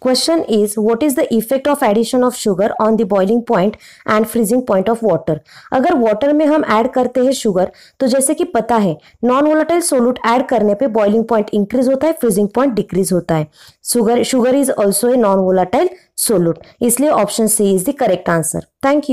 Question is what is the effect of addition of sugar on the boiling point and freezing point of water? अगर water में हम add करते हैं sugar तो जैसे कि पता है non volatile solute add करने पे boiling point increase होता है freezing point decrease होता है sugar sugar is also a non volatile solute इसलिए option C is the correct answer. Thank you.